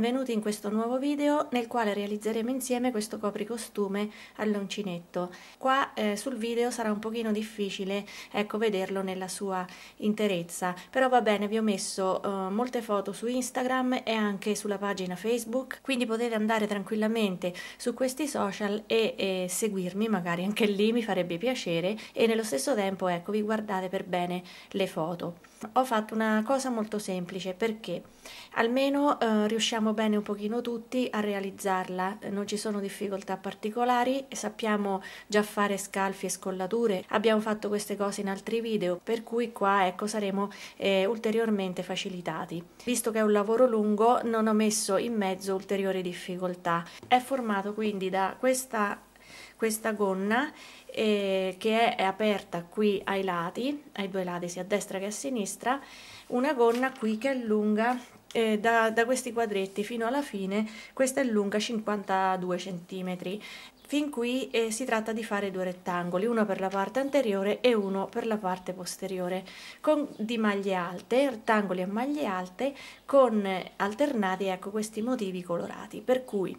benvenuti in questo nuovo video nel quale realizzeremo insieme questo copricostume all'uncinetto. Qua eh, sul video sarà un pochino difficile ecco, vederlo nella sua interezza, però va bene, vi ho messo eh, molte foto su Instagram e anche sulla pagina Facebook, quindi potete andare tranquillamente su questi social e, e seguirmi, magari anche lì mi farebbe piacere e nello stesso tempo ecco, vi guardate per bene le foto. Ho fatto una cosa molto semplice perché almeno eh, riusciamo bene un pochino tutti a realizzarla, non ci sono difficoltà particolari, sappiamo già fare scalfi e scollature, abbiamo fatto queste cose in altri video, per cui qua ecco saremo eh, ulteriormente facilitati. Visto che è un lavoro lungo non ho messo in mezzo ulteriori difficoltà. È formato quindi da questa questa gonna eh, che è, è, aperta qui ai lati, ai due lati sia a destra che a sinistra, una gonna qui che è lunga eh, da, da, questi quadretti fino alla fine, questa è lunga 52 cm Fin qui eh, si tratta di fare due rettangoli, uno per la parte anteriore e uno per la parte posteriore, con, di maglie alte, rettangoli a maglie alte, con eh, alternati ecco, questi motivi colorati. Per cui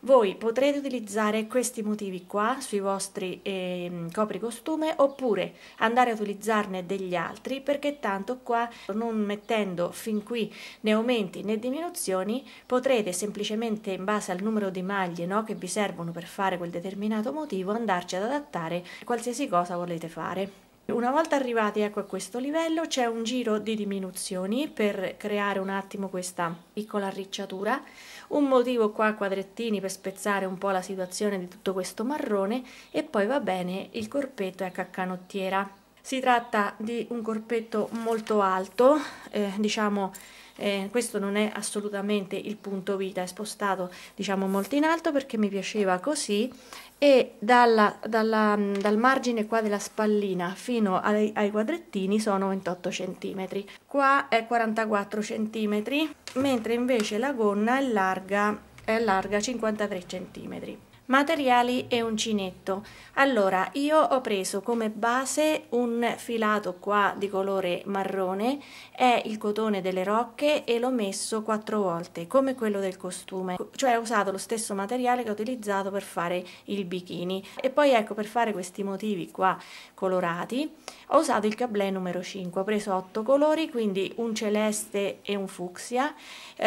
voi potrete utilizzare questi motivi qua sui vostri eh, copricostume oppure andare a utilizzarne degli altri perché tanto qua non mettendo fin qui né aumenti né diminuzioni potrete semplicemente in base al numero di maglie no, che vi servono per fare quel quel determinato motivo andarci ad adattare qualsiasi cosa volete fare. Una volta arrivati ecco, a questo livello c'è un giro di diminuzioni per creare un attimo questa piccola arricciatura, un motivo qua a quadrettini per spezzare un po' la situazione di tutto questo marrone e poi va bene il corpetto ecco, a canottiera. Si tratta di un corpetto molto alto, eh, diciamo eh, questo non è assolutamente il punto vita, è spostato diciamo molto in alto perché mi piaceva così e dalla, dalla, dal margine qua della spallina fino ai, ai quadrettini sono 28 cm, qua è 44 cm, mentre invece la gonna è larga, è larga 53 cm. Materiali e uncinetto. Allora, io ho preso come base un filato qua di colore marrone, è il cotone delle rocche e l'ho messo quattro volte, come quello del costume. Cioè ho usato lo stesso materiale che ho utilizzato per fare il bikini. E poi ecco, per fare questi motivi qua colorati, ho usato il cablè numero 5. Ho preso otto colori, quindi un celeste e un fucsia,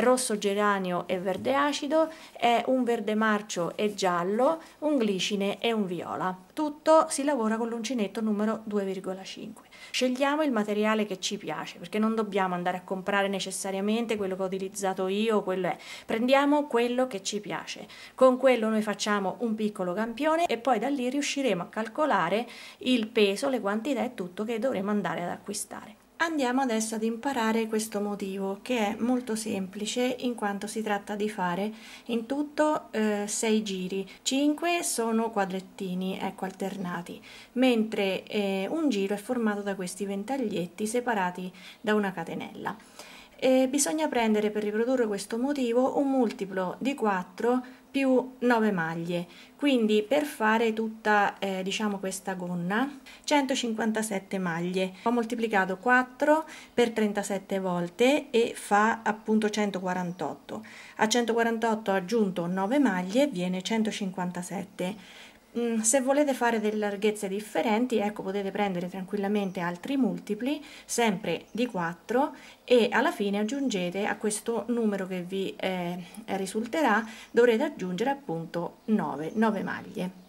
rosso geranio e verde acido, è un verde marcio e giallo, giallo, un glicine e un viola. Tutto si lavora con l'uncinetto numero 2,5. Scegliamo il materiale che ci piace, perché non dobbiamo andare a comprare necessariamente quello che ho utilizzato io, quello è. Prendiamo quello che ci piace. Con quello noi facciamo un piccolo campione e poi da lì riusciremo a calcolare il peso, le quantità e tutto che dovremo andare ad acquistare. Andiamo adesso ad imparare questo motivo che è molto semplice in quanto si tratta di fare in tutto 6 eh, giri, 5 sono quadrettini ecco, alternati, mentre eh, un giro è formato da questi ventaglietti separati da una catenella. E eh, bisogna prendere per riprodurre questo motivo un multiplo di 4 più 9 maglie quindi per fare tutta eh, diciamo questa gonna 157 maglie ho moltiplicato 4 per 37 volte e fa appunto 148 a 148 ho aggiunto 9 maglie viene 157 Mm, se volete fare delle larghezze differenti ecco potete prendere tranquillamente altri multipli sempre di 4 e alla fine aggiungete a questo numero che vi eh, risulterà dovrete aggiungere appunto 9, 9 maglie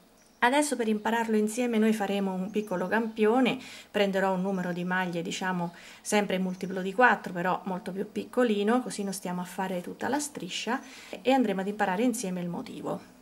Adesso per impararlo insieme noi faremo un piccolo campione, prenderò un numero di maglie diciamo sempre multiplo di 4 però molto più piccolino così non stiamo a fare tutta la striscia e andremo ad imparare insieme il motivo.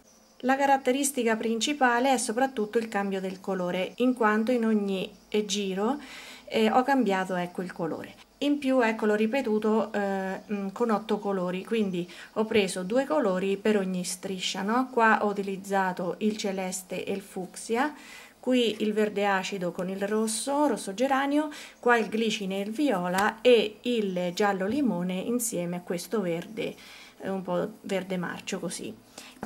La caratteristica principale è soprattutto il cambio del colore, in quanto in ogni eh, giro eh, ho cambiato ecco, il colore. In più, ecco, l'ho ripetuto eh, con otto colori, quindi ho preso due colori per ogni striscia. No? Qua ho utilizzato il celeste e il fucsia, qui il verde acido con il rosso, rosso geranio, qua il glicine e il viola e il giallo limone insieme a questo verde, eh, un po' verde marcio così.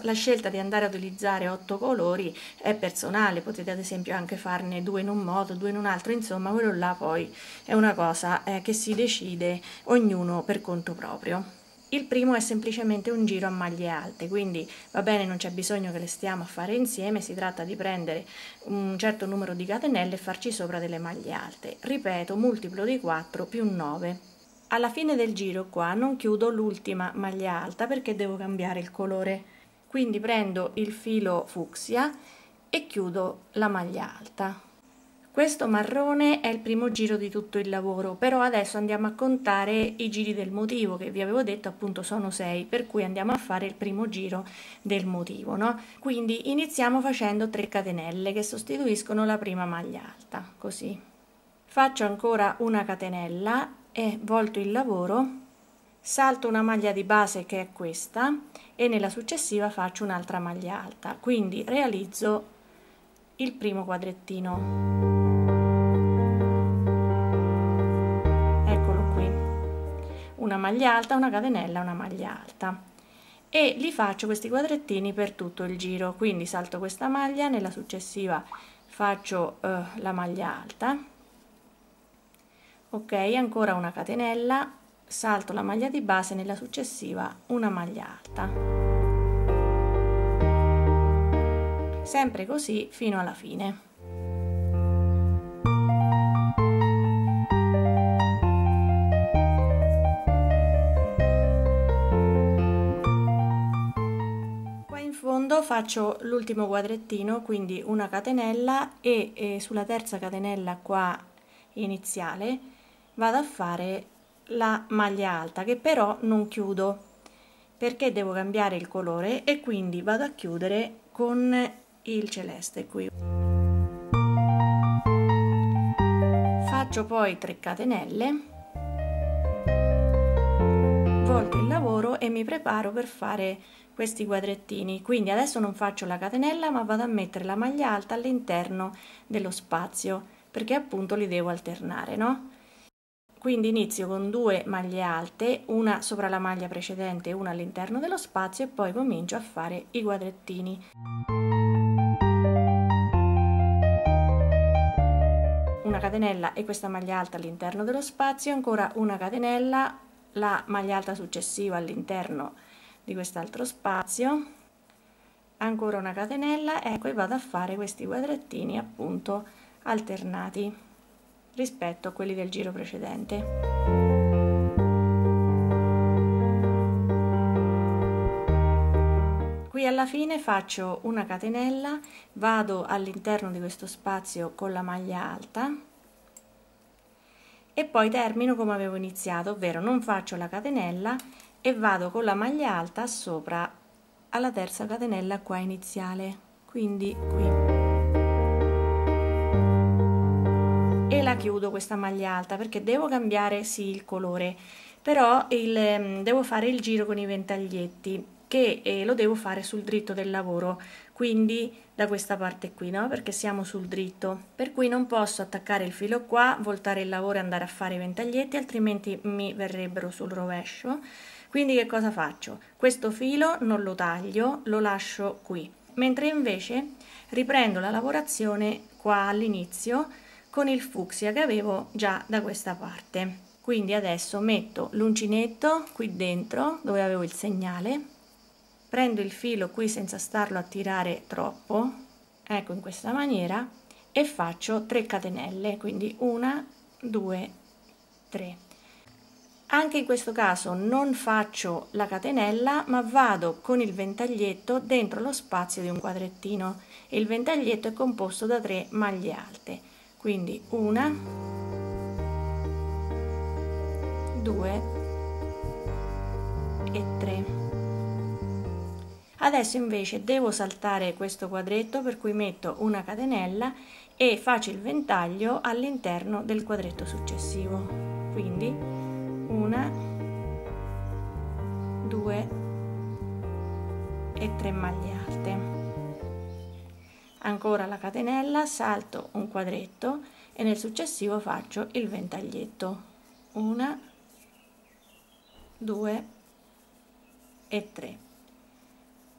La scelta di andare ad utilizzare otto colori è personale, potete ad esempio anche farne due in un modo, due in un altro, insomma quello là poi è una cosa eh, che si decide ognuno per conto proprio. Il primo è semplicemente un giro a maglie alte, quindi va bene, non c'è bisogno che le stiamo a fare insieme, si tratta di prendere un certo numero di catenelle e farci sopra delle maglie alte. Ripeto, multiplo di 4 più 9. Alla fine del giro qua non chiudo l'ultima maglia alta perché devo cambiare il colore quindi prendo il filo fucsia e chiudo la maglia alta questo marrone è il primo giro di tutto il lavoro però adesso andiamo a contare i giri del motivo che vi avevo detto appunto sono 6 per cui andiamo a fare il primo giro del motivo no? quindi iniziamo facendo 3 catenelle che sostituiscono la prima maglia alta così faccio ancora una catenella e volto il lavoro salto una maglia di base che è questa e nella successiva faccio un'altra maglia alta quindi realizzo il primo quadrettino eccolo qui una maglia alta una catenella una maglia alta e li faccio questi quadrettini per tutto il giro quindi salto questa maglia nella successiva faccio eh, la maglia alta ok ancora una catenella salto la maglia di base nella successiva una maglia alta sempre così fino alla fine qua in fondo faccio l'ultimo quadrettino quindi una catenella e, e eh, sulla terza catenella qua iniziale vado a fare la maglia alta che però non chiudo perché devo cambiare il colore e quindi vado a chiudere con il celeste qui faccio poi 3 catenelle volto il lavoro e mi preparo per fare questi quadrettini quindi adesso non faccio la catenella ma vado a mettere la maglia alta all'interno dello spazio perché appunto li devo alternare no quindi inizio con due maglie alte una sopra la maglia precedente una all'interno dello spazio e poi comincio a fare i quadrettini una catenella e questa maglia alta all'interno dello spazio ancora una catenella la maglia alta successiva all'interno di quest'altro spazio ancora una catenella ecco e vado a fare questi quadrettini appunto alternati rispetto a quelli del giro precedente. qui alla fine faccio una catenella vado all'interno di questo spazio con la maglia alta e poi termino come avevo iniziato ovvero non faccio la catenella e vado con la maglia alta sopra alla terza catenella qua iniziale quindi qui chiudo questa maglia alta perché devo cambiare sì il colore però il, ehm, devo fare il giro con i ventaglietti che eh, lo devo fare sul dritto del lavoro quindi da questa parte qui no perché siamo sul dritto per cui non posso attaccare il filo qua voltare il lavoro e andare a fare i ventaglietti altrimenti mi verrebbero sul rovescio quindi che cosa faccio questo filo non lo taglio lo lascio qui mentre invece riprendo la lavorazione qua all'inizio con il fucsia che avevo già da questa parte quindi adesso metto l'uncinetto qui dentro dove avevo il segnale prendo il filo qui senza starlo a tirare troppo ecco in questa maniera e faccio 3 catenelle quindi una 2 3 anche in questo caso non faccio la catenella ma vado con il ventaglietto dentro lo spazio di un quadrettino il ventaglietto è composto da 3 maglie alte quindi una due e tre adesso invece devo saltare questo quadretto per cui metto una catenella e faccio il ventaglio all'interno del quadretto successivo quindi una due e tre maglie alte ancora la catenella salto un quadretto e nel successivo faccio il ventaglietto una 2 e 3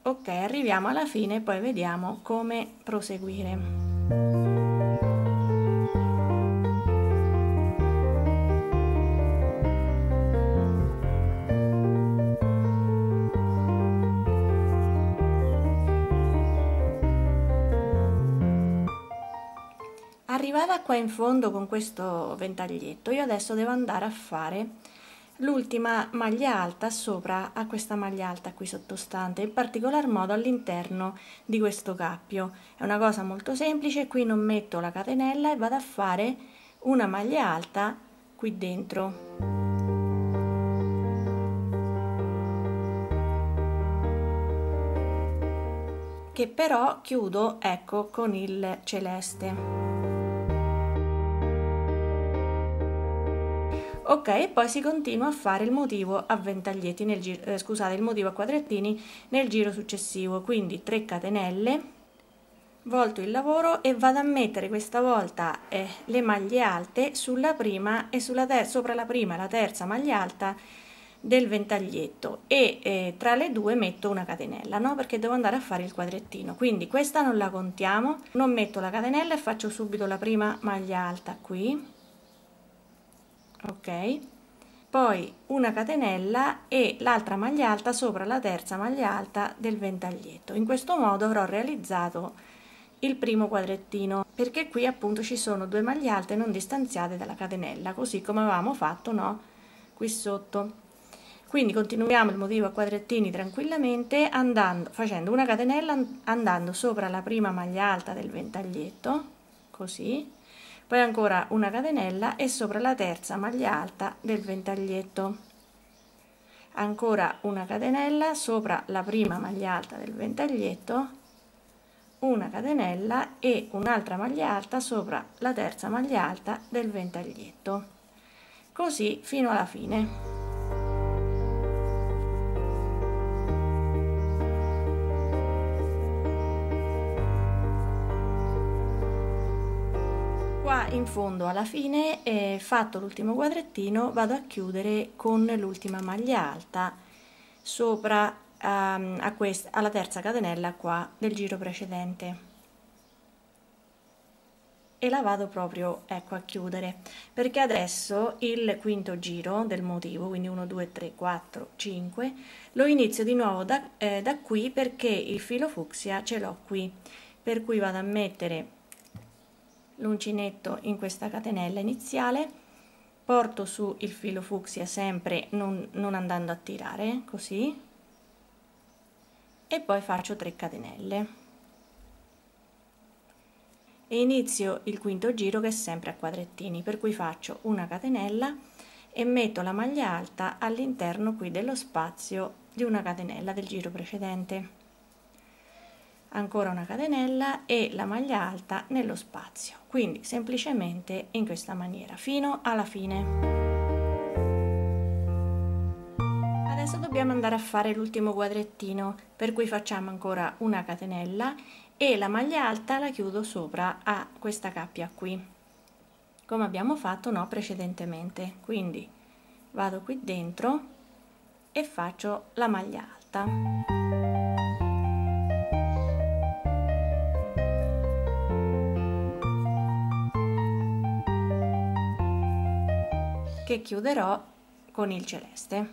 ok arriviamo alla fine poi vediamo come proseguire arrivata qua in fondo con questo ventaglietto io adesso devo andare a fare l'ultima maglia alta sopra a questa maglia alta qui sottostante in particolar modo all'interno di questo cappio è una cosa molto semplice qui non metto la catenella e vado a fare una maglia alta qui dentro che però chiudo ecco con il celeste ok e poi si continua a fare il motivo a ventaglietti nel giro eh, scusate il motivo a quadrettini nel giro successivo quindi 3 catenelle volto il lavoro e vado a mettere questa volta eh, le maglie alte sulla prima e sulla terza sopra la prima e la terza maglia alta del ventaglietto e eh, tra le due metto una catenella no perché devo andare a fare il quadrettino quindi questa non la contiamo non metto la catenella e faccio subito la prima maglia alta qui ok poi una catenella e l'altra maglia alta sopra la terza maglia alta del ventaglietto in questo modo avrò realizzato il primo quadrettino perché qui appunto ci sono due maglie alte non distanziate dalla catenella così come avevamo fatto no qui sotto quindi continuiamo il motivo a quadrettini tranquillamente andando facendo una catenella andando sopra la prima maglia alta del ventaglietto così poi ancora una catenella e sopra la terza maglia alta del ventaglietto ancora una catenella sopra la prima maglia alta del ventaglietto una catenella e un'altra maglia alta sopra la terza maglia alta del ventaglietto così fino alla fine in fondo alla fine eh, fatto l'ultimo quadrettino vado a chiudere con l'ultima maglia alta sopra ehm, a questa alla terza catenella qua del giro precedente e la vado proprio ecco a chiudere perché adesso il quinto giro del motivo quindi 1 2 3 4 5 lo inizio di nuovo da, eh, da qui perché il filo fucsia ce l'ho qui per cui vado a mettere l'uncinetto in questa catenella iniziale porto su il filo fucsia sempre non, non andando a tirare così e poi faccio 3 catenelle e inizio il quinto giro che è sempre a quadrettini per cui faccio una catenella e metto la maglia alta all'interno qui dello spazio di una catenella del giro precedente ancora una catenella e la maglia alta nello spazio quindi semplicemente in questa maniera fino alla fine adesso dobbiamo andare a fare l'ultimo quadrettino per cui facciamo ancora una catenella e la maglia alta la chiudo sopra a questa cappia qui come abbiamo fatto no precedentemente quindi vado qui dentro e faccio la maglia alta che chiuderò con il celeste.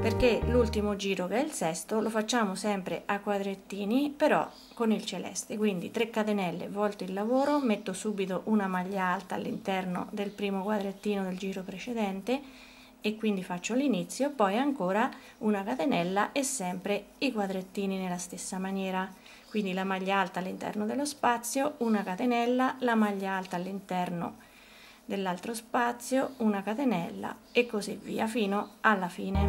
Perché l'ultimo giro, che è il sesto, lo facciamo sempre a quadrettini, però con il celeste. Quindi 3 catenelle, volto il lavoro, metto subito una maglia alta all'interno del primo quadrettino del giro precedente e quindi faccio l'inizio, poi ancora una catenella e sempre i quadrettini nella stessa maniera quindi la maglia alta all'interno dello spazio, una catenella, la maglia alta all'interno dell'altro spazio, una catenella e così via fino alla fine.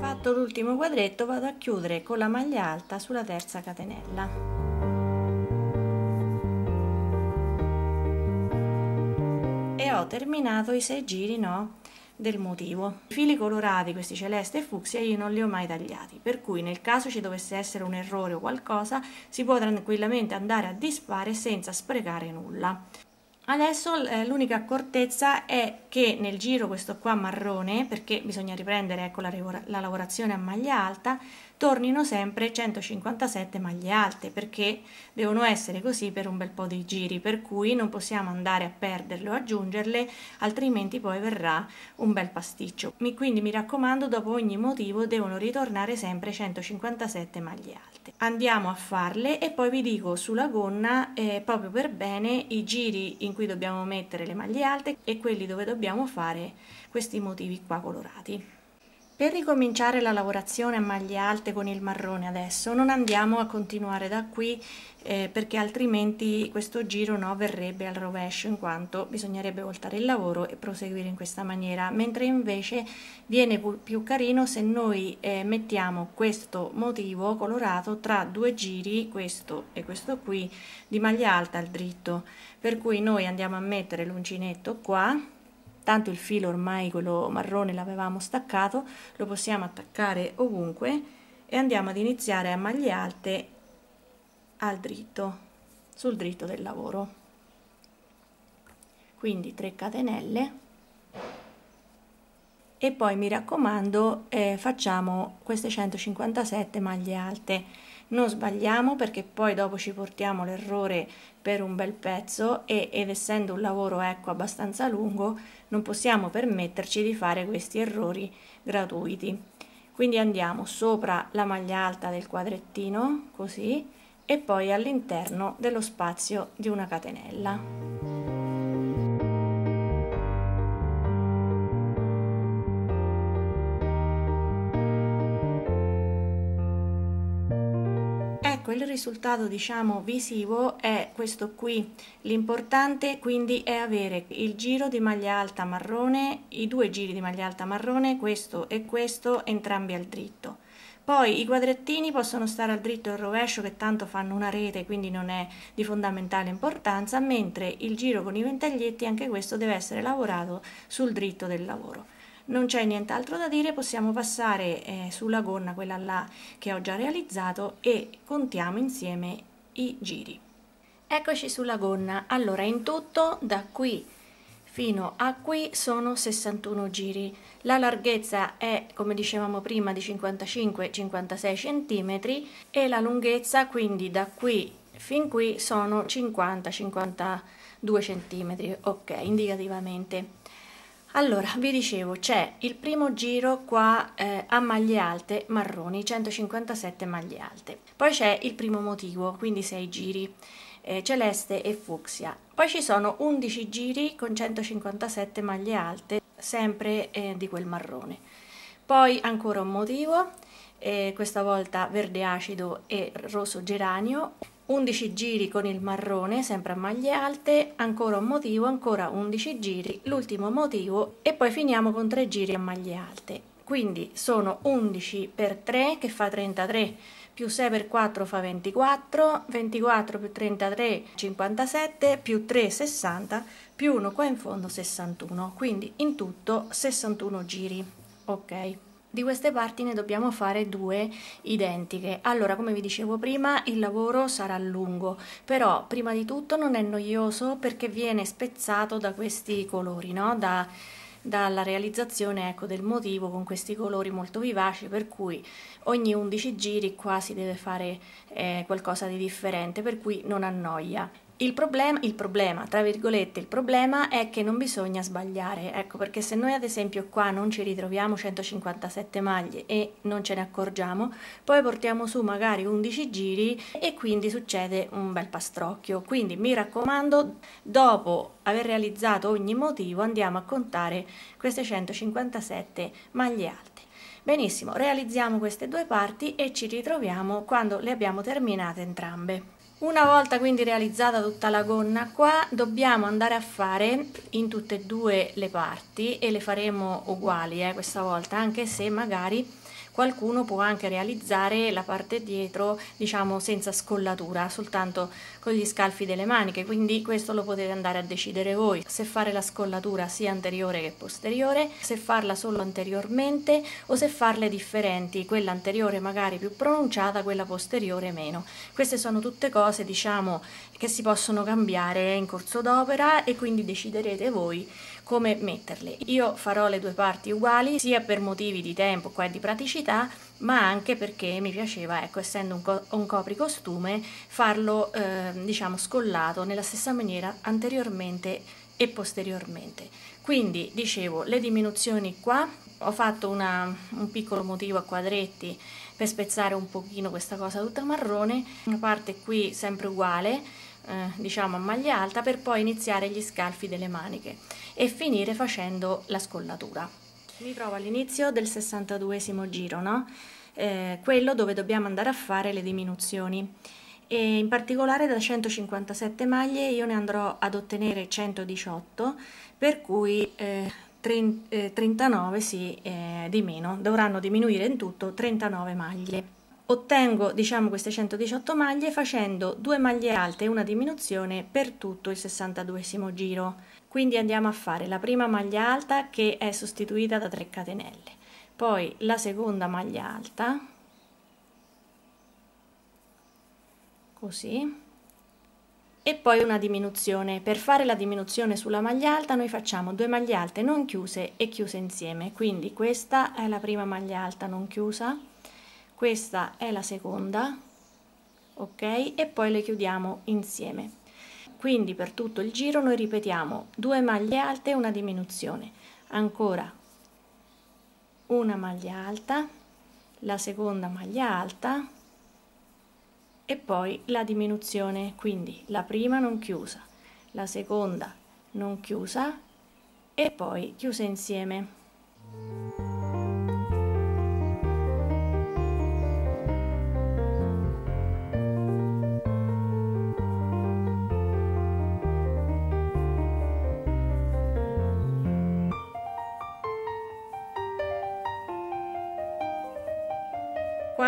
Fatto l'ultimo quadretto vado a chiudere con la maglia alta sulla terza catenella. E ho terminato i sei giri, no? del motivo. I fili colorati, questi celeste e fucsia, io non li ho mai tagliati, per cui nel caso ci dovesse essere un errore o qualcosa, si può tranquillamente andare a disfare senza sprecare nulla. Adesso eh, l'unica accortezza è che nel giro questo qua marrone, perché bisogna riprendere ecco, la lavorazione a maglia alta, tornino sempre 157 maglie alte perché devono essere così per un bel po' di giri per cui non possiamo andare a perderle o aggiungerle altrimenti poi verrà un bel pasticcio mi, quindi mi raccomando dopo ogni motivo devono ritornare sempre 157 maglie alte andiamo a farle e poi vi dico sulla gonna eh, proprio per bene i giri in cui dobbiamo mettere le maglie alte e quelli dove dobbiamo fare questi motivi qua colorati per ricominciare la lavorazione a maglie alte con il marrone adesso non andiamo a continuare da qui eh, perché altrimenti questo giro no, verrebbe al rovescio in quanto bisognerebbe voltare il lavoro e proseguire in questa maniera mentre invece viene più carino se noi eh, mettiamo questo motivo colorato tra due giri questo e questo qui di maglia alta al dritto per cui noi andiamo a mettere l'uncinetto qua tanto il filo ormai quello marrone l'avevamo staccato lo possiamo attaccare ovunque e andiamo ad iniziare a maglie alte al dritto sul dritto del lavoro quindi 3 catenelle e poi mi raccomando eh, facciamo queste 157 maglie alte non sbagliamo perché poi dopo ci portiamo l'errore per un bel pezzo e, ed essendo un lavoro ecco abbastanza lungo non possiamo permetterci di fare questi errori gratuiti quindi andiamo sopra la maglia alta del quadrettino così e poi all'interno dello spazio di una catenella risultato diciamo visivo è questo qui l'importante quindi è avere il giro di maglia alta marrone i due giri di maglia alta marrone questo e questo entrambi al dritto poi i quadrettini possono stare al dritto e al rovescio che tanto fanno una rete quindi non è di fondamentale importanza mentre il giro con i ventaglietti anche questo deve essere lavorato sul dritto del lavoro non c'è nient'altro da dire, possiamo passare eh, sulla gonna, quella là che ho già realizzato, e contiamo insieme i giri. Eccoci sulla gonna. Allora, in tutto da qui fino a qui sono 61 giri. La larghezza è, come dicevamo prima, di 55-56 centimetri e la lunghezza, quindi da qui fin qui, sono 50-52 centimetri ok, indicativamente. Allora, vi dicevo, c'è il primo giro qua eh, a maglie alte marroni, 157 maglie alte. Poi c'è il primo motivo, quindi 6 giri, eh, celeste e fucsia. Poi ci sono 11 giri con 157 maglie alte, sempre eh, di quel marrone. Poi ancora un motivo, eh, questa volta verde acido e rosso geranio. 11 giri con il marrone sempre a maglie alte ancora un motivo ancora 11 giri l'ultimo motivo e poi finiamo con 3 giri a maglie alte quindi sono 11 per 3 che fa 33 più 6 per 4 fa 24 24 più 33 57 più 3 60 più 1 qua in fondo 61 quindi in tutto 61 giri ok di queste parti ne dobbiamo fare due identiche. Allora, come vi dicevo prima, il lavoro sarà lungo, però prima di tutto non è noioso perché viene spezzato da questi colori, no? da, dalla realizzazione ecco, del motivo con questi colori molto vivaci, per cui ogni 11 giri qua si deve fare eh, qualcosa di differente, per cui non annoia. Il problema, il problema, tra virgolette, il problema è che non bisogna sbagliare, ecco perché se noi ad esempio qua non ci ritroviamo 157 maglie e non ce ne accorgiamo, poi portiamo su magari 11 giri e quindi succede un bel pastrocchio. Quindi mi raccomando, dopo aver realizzato ogni motivo andiamo a contare queste 157 maglie alte. Benissimo, realizziamo queste due parti e ci ritroviamo quando le abbiamo terminate entrambe. Una volta quindi realizzata tutta la gonna qua dobbiamo andare a fare in tutte e due le parti e le faremo uguali eh, questa volta anche se magari qualcuno può anche realizzare la parte dietro diciamo senza scollatura soltanto con gli scalfi delle maniche quindi questo lo potete andare a decidere voi se fare la scollatura sia anteriore che posteriore se farla solo anteriormente o se farle differenti quella anteriore magari più pronunciata quella posteriore meno queste sono tutte cose diciamo che si possono cambiare in corso d'opera e quindi deciderete voi come metterle. Io farò le due parti uguali sia per motivi di tempo qua e di praticità ma anche perché mi piaceva, ecco, essendo un, co un copricostume, farlo eh, diciamo scollato nella stessa maniera anteriormente e posteriormente. Quindi dicevo le diminuzioni qua, ho fatto una, un piccolo motivo a quadretti per spezzare un pochino questa cosa tutta marrone, una parte qui sempre uguale, eh, diciamo a maglia alta, per poi iniziare gli scalfi delle maniche e finire facendo la scollatura. Mi trovo all'inizio del 62 giro, no? eh, quello dove dobbiamo andare a fare le diminuzioni e in particolare da 157 maglie io ne andrò ad ottenere 118 per cui eh, 30, eh, 39 sì, eh, di meno dovranno diminuire in tutto 39 maglie ottengo diciamo queste 118 maglie facendo due maglie alte e una diminuzione per tutto il 62 giro quindi andiamo a fare la prima maglia alta che è sostituita da 3 catenelle, poi la seconda maglia alta, così, e poi una diminuzione. Per fare la diminuzione sulla maglia alta noi facciamo due maglie alte non chiuse e chiuse insieme, quindi questa è la prima maglia alta non chiusa, questa è la seconda, ok? E poi le chiudiamo insieme quindi per tutto il giro noi ripetiamo due maglie alte e una diminuzione ancora una maglia alta la seconda maglia alta e poi la diminuzione quindi la prima non chiusa la seconda non chiusa e poi chiuse insieme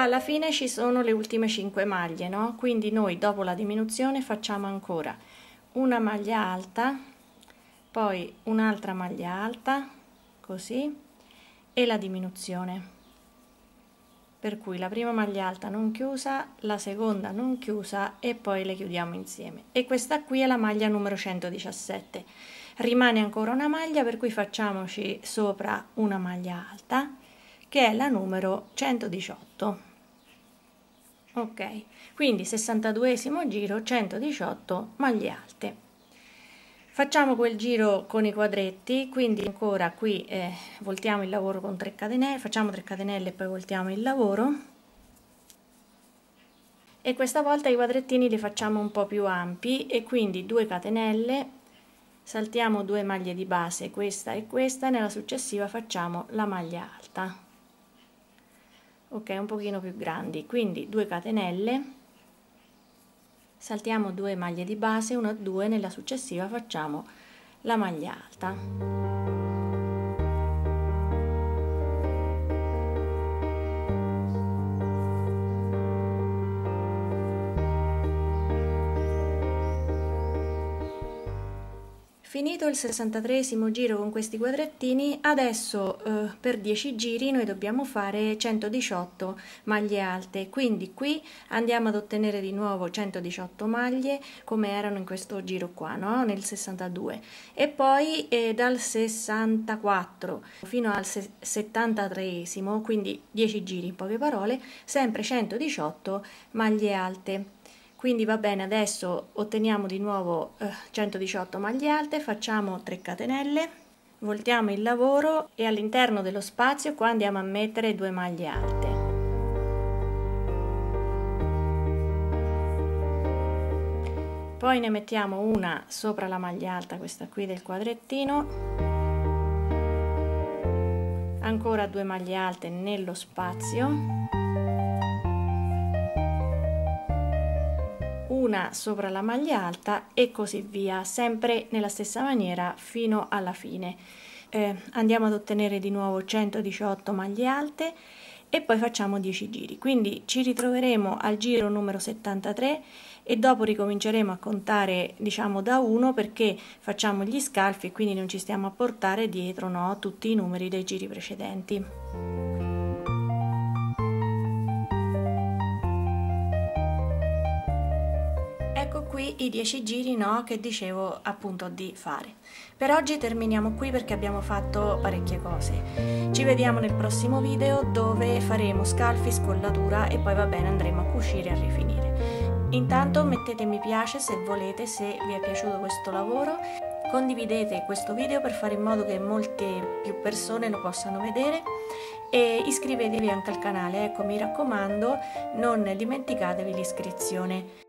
alla fine ci sono le ultime 5 maglie no quindi noi dopo la diminuzione facciamo ancora una maglia alta poi un'altra maglia alta così e la diminuzione per cui la prima maglia alta non chiusa la seconda non chiusa e poi le chiudiamo insieme e questa qui è la maglia numero 117 rimane ancora una maglia per cui facciamoci sopra una maglia alta che è la numero 118 ok quindi 62 giro 118 maglie alte facciamo quel giro con i quadretti quindi ancora qui eh, voltiamo il lavoro con 3 catenelle facciamo 3 catenelle e poi voltiamo il lavoro e questa volta i quadrettini li facciamo un po più ampi e quindi 2 catenelle saltiamo 2 maglie di base questa e questa e nella successiva facciamo la maglia alta ok un pochino più grandi quindi 2 catenelle saltiamo 2 maglie di base 1 2 nella successiva facciamo la maglia alta Finito il 63 giro con questi quadrettini, adesso eh, per 10 giri noi dobbiamo fare 118 maglie alte, quindi qui andiamo ad ottenere di nuovo 118 maglie come erano in questo giro qua, no? nel 62, e poi eh, dal 64 fino al 73, quindi 10 giri in poche parole, sempre 118 maglie alte quindi va bene adesso otteniamo di nuovo eh, 118 maglie alte facciamo 3 catenelle voltiamo il lavoro e all'interno dello spazio qua andiamo a mettere 2 maglie alte poi ne mettiamo una sopra la maglia alta questa qui del quadrettino ancora 2 maglie alte nello spazio una sopra la maglia alta e così via, sempre nella stessa maniera fino alla fine. Eh, andiamo ad ottenere di nuovo 118 maglie alte e poi facciamo 10 giri. Quindi ci ritroveremo al giro numero 73 e dopo ricominceremo a contare diciamo da 1 perché facciamo gli scalfi e quindi non ci stiamo a portare dietro no, tutti i numeri dei giri precedenti. qui i 10 giri no, che dicevo appunto di fare. Per oggi terminiamo qui perché abbiamo fatto parecchie cose. Ci vediamo nel prossimo video dove faremo scalfi, scollatura e poi va bene andremo a cucire e a rifinire. Intanto mettete mi piace se volete, se vi è piaciuto questo lavoro, condividete questo video per fare in modo che molte più persone lo possano vedere e iscrivetevi anche al canale, ecco mi raccomando non dimenticatevi l'iscrizione.